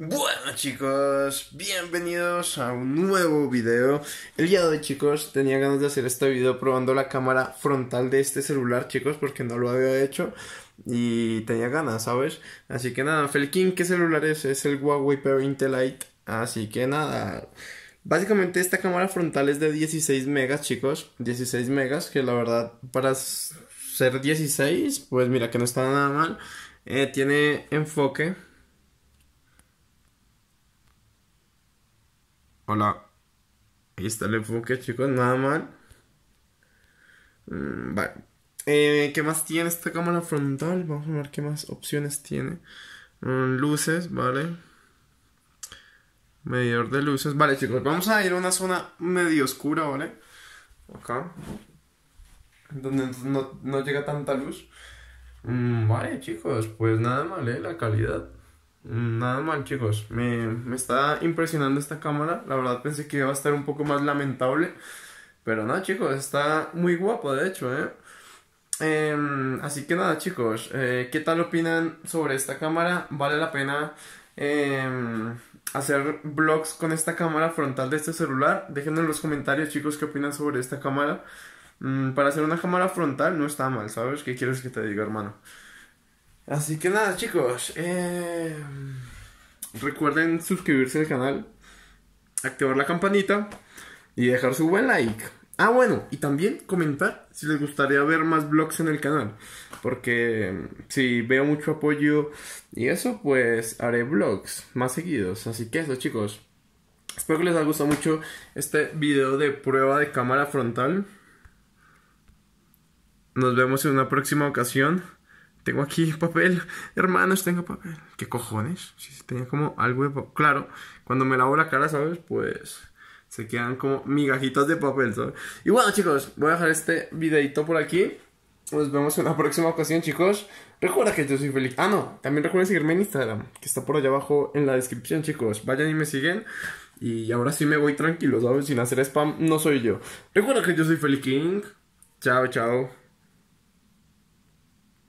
Bueno chicos, bienvenidos a un nuevo video El día de hoy chicos, tenía ganas de hacer este video probando la cámara frontal de este celular chicos Porque no lo había hecho y tenía ganas, ¿sabes? Así que nada, Felkin, ¿qué celular es? Es el Huawei P20 Lite Así que nada, Básicamente esta cámara frontal es de 16 megas, chicos. 16 megas, que la verdad para ser 16, pues mira que no está nada mal. Eh, tiene enfoque, Hola. Ahí está el enfoque, chicos, nada mal. Mm, vale. Eh, ¿Qué más tiene esta cámara frontal? Vamos a ver qué más opciones tiene. Mm, luces, vale. Medidor de luces. Vale, chicos, vamos a ir a una zona medio oscura, ¿vale? Acá. Donde no, llega tanta luz. Mm, vale, chicos, pues nada mal, ¿eh? La calidad. Nada mal, chicos. Me, me, está impresionando esta cámara. La verdad pensé que iba a estar un poco más lamentable. Pero no, chicos, está muy guapo, de hecho, ¿eh? Em, así que nada, chicos. Eh, ¿Qué tal opinan sobre esta cámara? ¿Vale la pena em, hacer vlogs con esta cámara frontal de este celular? Déjenme en los comentarios, chicos, qué opinan sobre esta cámara. Mm, para hacer una cámara frontal no está mal, ¿sabes? ¿Qué quieres que te diga, hermano? Así que nada, chicos. Em, recuerden suscribirse al canal, activar la campanita y dejar su buen like. Ah, bueno, y también comentar si les gustaría ver más vlogs en el canal. Porque em, si veo mucho apoyo y eso, pues haré vlogs más seguidos. Así que eso, chicos. Espero que les haya gustado mucho este video de prueba de cámara frontal. Nos vemos en una próxima ocasión tengo aquí papel, hermanos, tengo papel. ¿Qué cojones? Si tenía como algo de papel. Claro, cuando me lavo la cara, ¿sabes? Pues se quedan como migajitas de papel, ¿sabes? Y bueno, chicos, voy a dejar este videito por aquí. Nos vemos en la próxima ocasión, chicos. Recuerda que yo soy feliz. Ah, no, también recuerden seguirme en Instagram, que está por allá abajo en la descripción, chicos. Vayan y me siguen. Y ahora sí me voy tranquilo, ¿sabes? Sin hacer spam, no soy yo. Recuerda que yo soy Feli King. Chao, chao.